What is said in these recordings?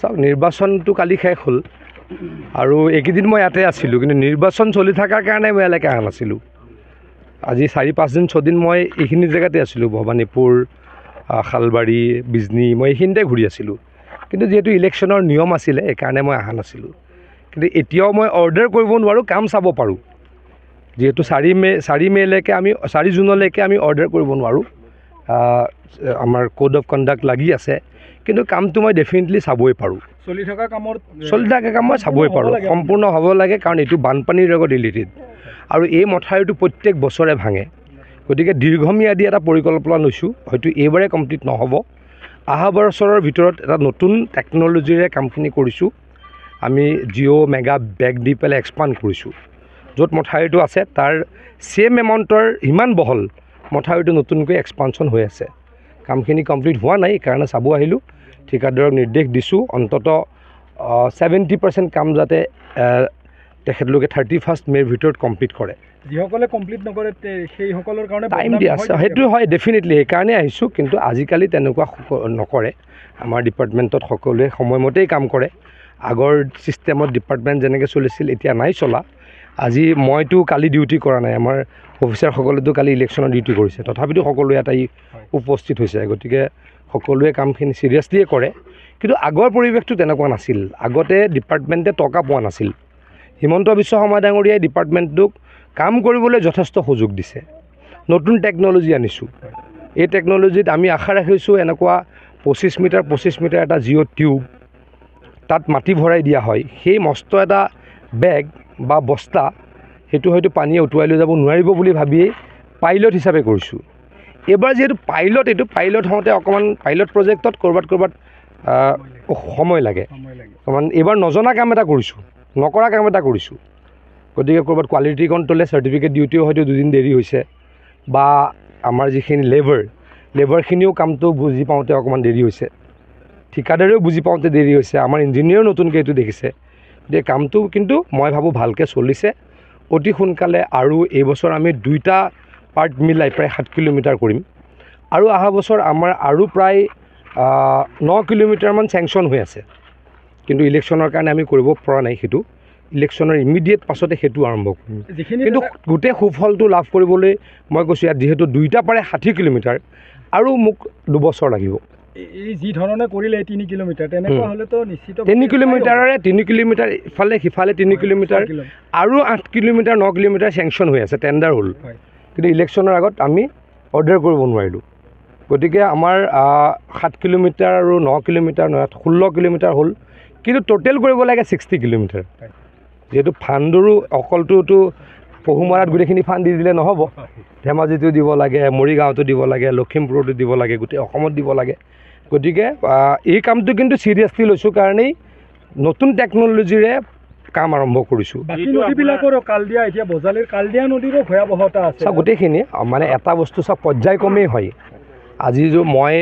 চাওক নিৰ্বাচনটো কালি শেষ হ'ল আৰু এইকেইদিন মই ইয়াতে আছিলোঁ কিন্তু নিৰ্বাচন চলি থকাৰ কাৰণে মই ইয়ালৈকে অহা নাছিলোঁ আজি চাৰি পাঁচদিন ছদিন মই এইখিনি জেগাতে আছিলোঁ ভৱানীপুৰ শালবাৰী বিজনি মই এইখিনিতে ঘূৰি আছিলোঁ কিন্তু যিহেতু ইলেকশ্যনৰ নিয়ম আছিলে সেইকাৰণে মই অহা নাছিলোঁ কিন্তু এতিয়াও মই অৰ্ডাৰ কৰিব নোৱাৰোঁ কাম চাব পাৰোঁ যিহেতু চাৰি মে' চাৰি মে'লৈকে আমি চাৰি জুনলৈকে আমি অৰ্ডাৰ কৰিব নোৱাৰোঁ আমাৰ কোড অফ কণ্ডাক্ট লাগি আছে কিন্তু কামটো মই ডেফিনেটলি চাবই পাৰোঁ চলি থকা কামত চলি থকা কাম মই চাবই পাৰোঁ সম্পূৰ্ণ হ'ব লাগে কাৰণ এইটো বানপানীৰ লগত ৰিলেটেড আৰু এই মথাউৰিটো প্ৰত্যেক বছৰে ভাঙে গতিকে দীৰ্ঘম্যাদী এটা পৰিকল্পনা লৈছোঁ হয়তো এইবাৰে কমপ্লিট নহ'ব অহা বছৰৰ ভিতৰত এটা নতুন টেকন'লজিৰে কামখিনি কৰিছোঁ আমি জিঅ' মেগা বেগ দি পেলাই এক্সপাণ্ড কৰিছোঁ য'ত মথাউৰিটো আছে তাৰ ছেম এমাউণ্টৰ ইমান বহল মথাউৰিটো নতুনকৈ এক্সপানশ্যন হৈ আছে কামখিনি কমপ্লিট হোৱা নাই কাৰণে চাব আহিলোঁ ঠিকাদাৰক নিৰ্দেশ দিছোঁ অন্তত ছেভেণ্টি পাৰ্চেণ্ট কাম যাতে তেখেতলোকে থাৰ্টি ফাৰ্ষ্ট মে'ৰ ভিতৰত কমপ্লিট কৰে যিসকলে কমপ্লিট নকৰে সেইসকলৰ কাৰণে টাইম দি আছে সেইটো হয় ডেফিনেটলি সেইকাৰণে আহিছোঁ কিন্তু আজিকালি তেনেকুৱা নকৰে আমাৰ ডিপাৰ্টমেণ্টত সকলোৱে সময়মতেই কাম কৰে আগৰ ছিষ্টেমত ডিপাৰ্টমেণ্ট যেনেকৈ চলিছিল এতিয়া নাই চলা আজি মইতো কালি ডিউটি কৰা নাই আমাৰ অফিচাৰসকলেতো কালি ইলেকশ্যনৰ ডিউটি কৰিছে তথাপিতো সকলোৱে এটা উপস্থিত হৈছে গতিকে সকলোৱে কামখিনি চিৰিয়াছলিয়ে কৰে কিন্তু আগৰ পৰিৱেশটো তেনেকুৱা নাছিল আগতে ডিপাৰ্টমেণ্টে টকা পোৱা নাছিল হিমন্ত বিশ্ব শৰ্মা ডাঙৰীয়াই ডিপাৰ্টমেণ্টটোক কাম কৰিবলৈ যথেষ্ট সুযোগ দিছে নতুন টেকন'লজি আনিছোঁ এই টেকন'লজিত আমি আশা ৰাখিছোঁ এনেকুৱা পঁচিছ মিটাৰ পঁচিছ মিটাৰ এটা জিঅ' টিউব তাত মাটি ভৰাই দিয়া হয় সেই মস্ত এটা বেগ বা বস্তা সেইটো হয়তো পানীয়ে উটুৱাই লৈ যাব নোৱাৰিব বুলি ভাবিয়েই পাইলট হিচাপে কৰিছোঁ এইবাৰ যিহেতু পাইলট এইটো পাইলট হওঁতে অকণমান পাইলট প্ৰজেক্টত ক'ৰবাত ক'ৰবাত সময় লাগে অকণমান এইবাৰ নজনা কাম এটা কৰিছোঁ নকৰা কাম এটা কৰিছোঁ গতিকে ক'ৰবাত কোৱালিটি কণ্ট্ৰলে চাৰ্টিফিকেট ডিউটিও হয়তো দুদিন দেৰি হৈছে বা আমাৰ যিখিনি লেবাৰ লেবাৰখিনিও কামটো বুজি পাওঁতে অকণমান দেৰি হৈছে ঠিকাদাৰেও বুজি পাওঁতে দেৰি হৈছে আমাৰ ইঞ্জিনিয়াৰেও নতুনকৈ এইটো দেখিছে গতিকে কামটো কিন্তু মই ভাবোঁ ভালকৈ চলিছে অতি সোনকালে আৰু এইবছৰ আমি দুইটা পাৰ্ট মিলাই প্ৰায় সাত কিলোমিটাৰ কৰিম আৰু অহা বছৰ আমাৰ আৰু প্ৰায় ন কিলোমিটাৰমান চেংচন হৈ আছে কিন্তু ইলেকশ্যনৰ কাৰণে আমি কৰিব পৰা নাই সেইটো ইলেকশ্যনৰ ইমিডিয়েট পাছতে সেইটো আৰম্ভ কৰিম কিন্তু গোটেই সুফলটো লাভ কৰিবলৈ মই কৈছোঁ ইয়াত যিহেতু দুইটা পাৰে ষাঠি কিলোমিটাৰ আৰু মোক দুবছৰ লাগিব যি ধৰণে কৰিলে তিনি কিলোমিটাৰ তেনেকুৱা হ'লেতো নিশ্চিত তিনি কিলোমিটাৰৰে তিনি কিলোমিটাৰ ইফালে সিফালে তিনি কিলোমিটাৰ আৰু আঠ কিলোমিটাৰ ন কিলোমিটাৰ চেংচন হৈ আছে টেণ্ডাৰ হ'ল কিন্তু ইলেকশ্যনৰ আগত আমি অৰ্ডাৰ কৰিব নোৱাৰিলোঁ গতিকে আমাৰ সাত কিলোমিটাৰ আৰু ন কিলোমিটাৰ ষোল্ল কিলোমিটাৰ হ'ল কিন্তু ট'টেল কৰিব লাগে ছিক্সটি কিলোমিটাৰ যিহেতু ফাণ্ডৰো অকলটোতো পহুমৰাত গোটেইখিনি ফাণ্ড দি দিলে নহ'ব ধেমাজিটো দিব লাগে মৰিগাঁৱতো দিব লাগে লখিমপুৰতো দিব লাগে গোটেই অসমত দিব লাগে গতিকে এই কামটো কিন্তু ছিৰিয়াছলি লৈছোঁ কাৰণেই নতুন টেকন'লজিৰে কাম আৰম্ভ কৰিছোঁ নদীবিলাকৰ গোটেইখিনি মানে এটা বস্তু চব পৰ্যায়ক্ৰমেই হয় আজি মই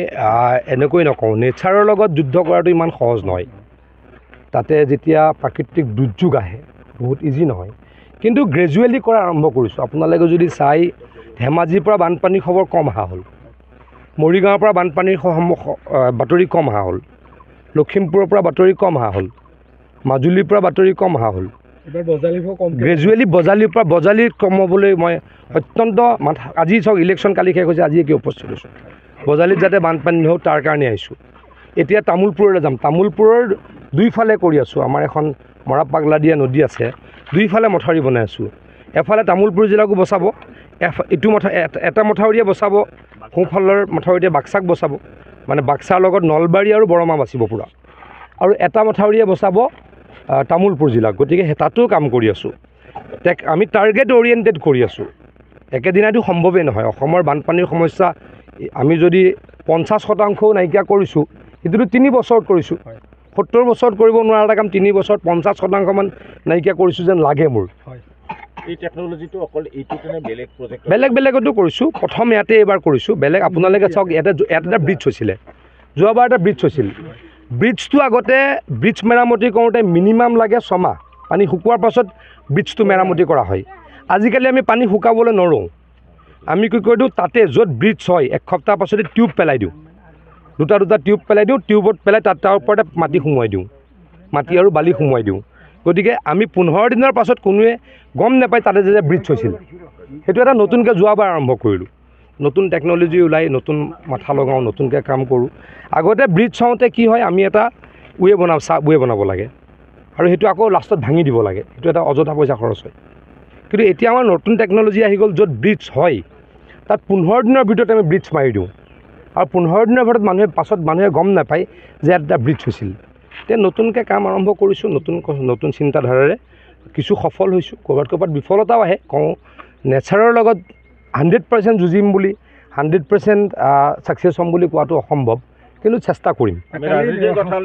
এনেকৈ নকওঁ নেচাৰৰ লগত যুদ্ধ কৰাটো ইমান সহজ নহয় তাতে যেতিয়া প্ৰাকৃতিক দুৰ্যোগ আহে বহুত ইজি নহয় কিন্তু গ্ৰেজুৱেলি কৰা আৰম্ভ কৰিছোঁ আপোনালোকে যদি চাই ধেমাজিৰ পৰা বানপানীৰ খবৰ কম অহা হ'ল মৰিগাঁৱৰ পৰা বানপানীৰ বাতৰি কম অহা হ'ল লখিমপুৰৰ পৰা বাতৰি কম অহা হ'ল মাজুলীৰ পৰা বাতৰি কম অহা হ'ল গ্ৰেজুৱেলি বজালিৰ পৰা কম হ'বলৈ মই অত্যন্ত আজি চাওক ইলেকশ্যন কালি শেষ হৈছে আজিয়ে কিয় উপস্থিত হৈছোঁ বজালিত যাতে বানপানী নহওঁ তাৰ কাৰণে আহিছোঁ এতিয়া তামোলপুৰলৈ যাম তামোলপুৰৰ দুইফালে কৰি আছোঁ আমাৰ এখন মৰাপাগলা দিয়া নদী আছে দুইফালে মথাউৰি বনাই আছোঁ এফালে তামোলপুৰ জিলাকো বচাব এফ ইটো মথা এটা মথাউৰিয়ে বচাব সোঁফালৰ মথাউৰিয়ে বাক্সাক বচাব মানে বাক্সাৰ লগত নলবাৰী আৰু বৰমা বাচিব পূৰা আৰু এটা মথাউৰিয়ে বচাব তামোলপুৰ জিলাক গতিকে সেই তাতো কাম কৰি আছোঁ টেক আমি টাৰ্গেট অৰিয়েণ্টেড কৰি আছোঁ একেদিনাইতো সম্ভৱেই নহয় অসমৰ বানপানীৰ সমস্যা আমি যদি পঞ্চাছ শতাংশও নাইকিয়া কৰিছোঁ সেইটোতো তিনি বছৰত কৰিছোঁ সত্তৰ বছৰত কৰিব নোৱাৰা এটা কাম তিনি বছৰত পঞ্চাছ শতাংশমান নাইকিয়া কৰিছোঁ যেন লাগে মোৰ হয় বেলেগ বেলেগতো কৰিছোঁ প্ৰথম ইয়াতে এইবাৰ কৰিছোঁ বেলেগ আপোনালোকে চাওক ইয়াতে এটা ব্ৰিজ হৈছিলে যোৱাবাৰ এটা ব্ৰিজ হৈছিল ব্ৰিজটো আগতে ব্ৰিজ মেৰামতি কৰোঁতে মিনিমাম লাগে ছমাহ পানী শুকোৱাৰ পাছত ব্ৰিজটো মেৰামতি কৰা হয় আজিকালি আমি পানী শুকাবলৈ নৰওঁ আমি কি কৰি দিওঁ তাতে য'ত ব্ৰিজ হয় এসপ্তাহ পাছতে টিউব পেলাই দিওঁ দুটা দুটা টিউব পেলাই দিওঁ টিউবত পেলাই তাত তাৰ ওপৰতে মাটি সোমোৱাই দিওঁ মাটি আৰু বালি সোমোৱাই দিওঁ গতিকে আমি পোন্ধৰ দিনৰ পাছত কোনোৱে গম নাপায় তাতে যে ব্ৰিজ হৈছিল সেইটো এটা নতুনকৈ যোৱাবাৰ আৰম্ভ কৰিলোঁ নতুন টেকন'লজি ওলাই নতুন মাথা লগাওঁ নতুনকৈ কাম কৰোঁ আগতে ব্ৰিজ চাওঁতে কি হয় আমি এটা ৱে বনাওঁ চা ৱে বনাব লাগে আৰু সেইটো আকৌ লাষ্টত ভাঙি দিব লাগে সেইটো এটা অযথা পইচা খৰচ হয় কিন্তু এতিয়া আমাৰ নতুন টেকন'লজি আহি গ'ল য'ত ব্ৰিজ হয় তাত পোন্ধৰ দিনৰ ভিতৰত আমি ব্ৰিজ মাৰি দিওঁ আৰু পোন্ধৰ দিনৰ ভিতৰত মানুহে পাছত মানুহে গম নাপায় যে এটা ব্ৰিজ হৈছিল এতিয়া নতুনকৈ কাম আৰম্ভ কৰিছোঁ নতুন নতুন চিন্তাধাৰাৰে কিছু সফল হৈছোঁ ক'ৰবাত ক'ৰবাত বিফলতাও আহে কওঁ নেচাৰৰ লগত হাণ্ড্ৰেড পাৰ্চেণ্ট যুঁজিম বুলি হাণ্ড্ৰেড পাৰ্চেণ্ট ছাকচেছ হ'ম বুলি কোৱাটো অসম্ভৱ কিন্তু চেষ্টা কৰিম